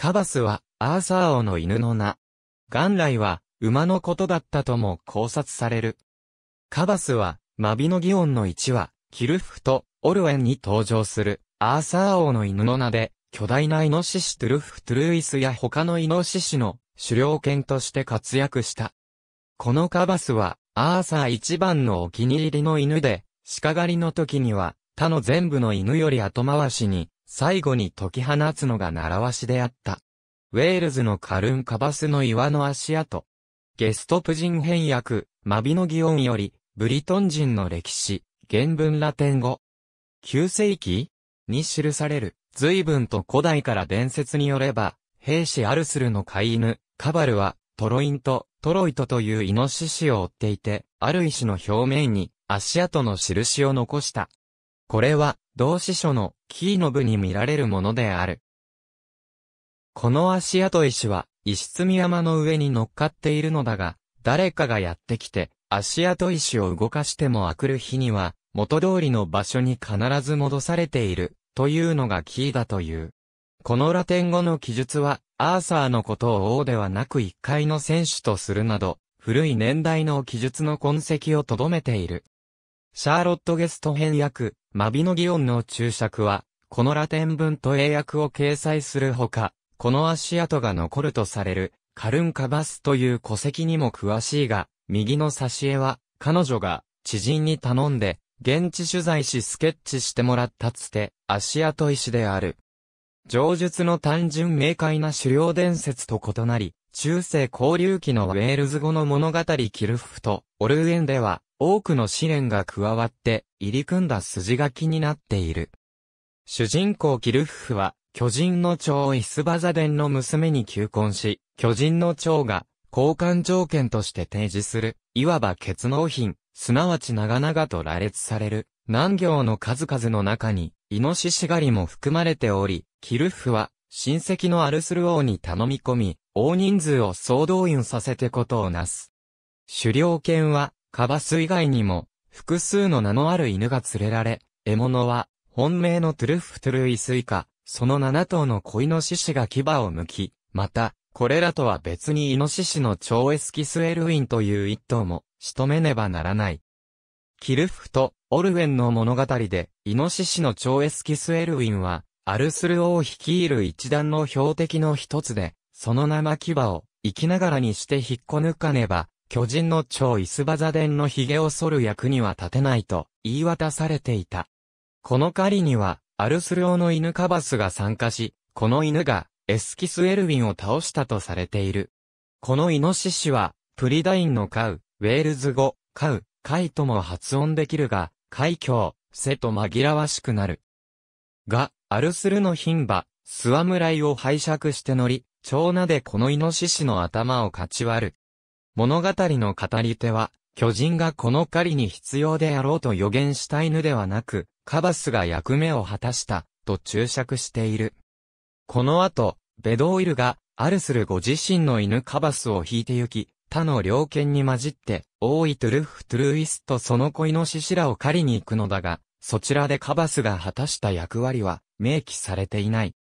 カバスは、アーサー王の犬の名。元来は、馬のことだったとも考察される。カバスは、マビノギオンの1話、キルフとオルウェンに登場する、アーサー王の犬の名で、巨大なイノシシトゥルフトゥルイスや他のイノシシの狩猟犬として活躍した。このカバスは、アーサー一番のお気に入りの犬で、鹿狩りの時には、他の全部の犬より後回しに、最後に解き放つのが習わしであった。ウェールズのカルンカバスの岩の足跡。ゲストプジン編訳、マビノギオンより、ブリトン人の歴史、原文ラテン語。9世紀に記される、随分と古代から伝説によれば、兵士アルスルの飼い犬、カバルは、トロインと、トロイトというイノシシを追っていて、ある石の表面に、足跡の印を残した。これは、同志書のキーの部に見られるものである。この足跡石は、石積山の上に乗っかっているのだが、誰かがやってきて、足跡石を動かしてもあくる日には、元通りの場所に必ず戻されている、というのがキーだという。このラテン語の記述は、アーサーのことを王ではなく一階の選手とするなど、古い年代の記述の痕跡をとどめている。シャーロット・ゲスト編訳、マビノギオンの注釈は、このラテン文と英訳を掲載するほか、この足跡が残るとされる、カルンカバスという戸籍にも詳しいが、右の挿絵は、彼女が、知人に頼んで、現地取材しスケッチしてもらったつて、足跡石である。上述の単純明快な狩猟伝説と異なり、中世交流期のウェールズ語の物語キルフとオルーエンでは多くの試練が加わって入り組んだ筋書きになっている。主人公キルフは巨人の蝶イスバザデンの娘に求婚し、巨人の蝶が交換条件として提示する、いわば結納品、すなわち長々と羅列される、難行の数々の中に、イノシシ狩りも含まれており、キルフは親戚のアルスル王に頼み込み、大人数を総動員させてことをなす。狩猟犬は、カバス以外にも、複数の名のある犬が連れられ、獲物は、本命のトゥルフトゥルイスイカ、その7頭の子の獅子が牙を剥き、また、これらとは別にイノシシの超エスキスエルウィンという一頭も、仕留めねばならない。キルフとオルウェンの物語で、イノシシの超エスキスエルウィンは、アルスル王率いる一団の標的の一つで、その生牙を、生きながらにして引っこ抜かねば、巨人の超イスバザ伝の髭を剃る役には立てないと、言い渡されていた。この狩りには、アルスオの犬カバスが参加し、この犬が、エスキスエルヴィンを倒したとされている。このイノシシは、プリダインのカウ、ウェールズ語、カウ、カイとも発音できるが、海峡、背と紛らわしくなる。が、アルスルの牝馬、スワムライを拝借して乗り、蝶名でこのイノシシの頭をかち割る。物語の語り手は、巨人がこの狩りに必要であろうと予言した犬ではなく、カバスが役目を果たした、と注釈している。この後、ベドーイルが、あるするご自身の犬カバスを引いて行き、他の猟犬に混じって、大いトゥルフトゥルイスとその子イノシシらを狩りに行くのだが、そちらでカバスが果たした役割は、明記されていない。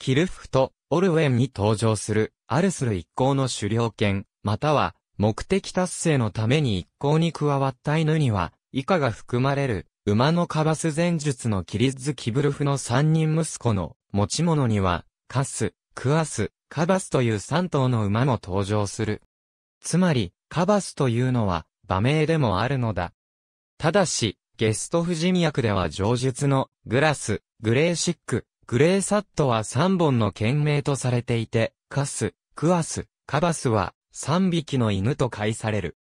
キルフとオルウェンに登場する、アルスル一行の狩猟犬、または、目的達成のために一行に加わった犬には、以下が含まれる、馬のカバス前述のキリッズ・キブルフの三人息子の持ち物には、カス、クアス、カバスという三頭の馬も登場する。つまり、カバスというのは、馬名でもあるのだ。ただし、ゲスト婦人役では上述の、グラス、グレーシック、グレーサットは3本の県名とされていて、カス、クアス、カバスは3匹の犬と解される。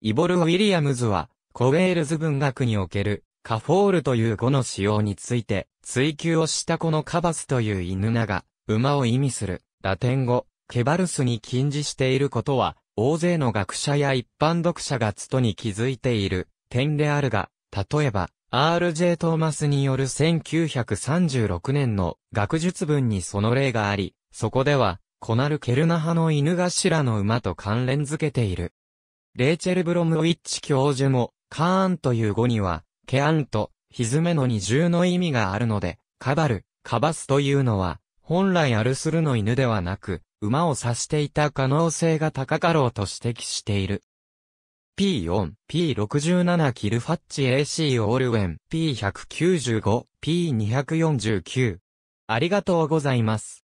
イボル・ウィリアムズは、コウェールズ文学におけるカフォールという語の使用について、追求をしたこのカバスという犬名が、馬を意味する、ラテン語、ケバルスに禁じしていることは、大勢の学者や一般読者がつとに気づいている点であるが、例えば、R.J. トーマスによる1936年の学術文にその例があり、そこでは、コナル・ケルナ派の犬頭の馬と関連づけている。レイチェル・ブロムウィッチ教授も、カーンという語には、ケアンと、ひずめの二重の意味があるので、カバル、カバスというのは、本来アルスルの犬ではなく、馬を指していた可能性が高かろうと指摘している。P4、P67 キルファッチ AC オールウェン、P195、P249。ありがとうございます。